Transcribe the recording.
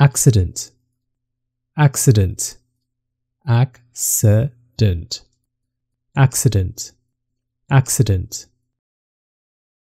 accident, accident, accident, accident, accident.